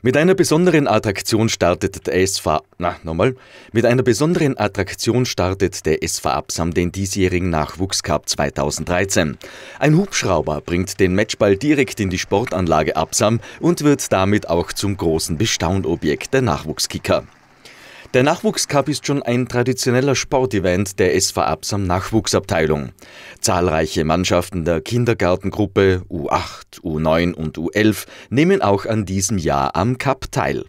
Mit einer besonderen Attraktion startet der SV, na, nochmal. Mit einer besonderen Attraktion startet der SV Absam den diesjährigen Nachwuchscup 2013. Ein Hubschrauber bringt den Matchball direkt in die Sportanlage Absam und wird damit auch zum großen Bestaunobjekt der Nachwuchskicker. Der Nachwuchscup ist schon ein traditioneller Sportevent der SV Absam Nachwuchsabteilung. Zahlreiche Mannschaften der Kindergartengruppe U8, U9 und U11 nehmen auch an diesem Jahr am Cup teil.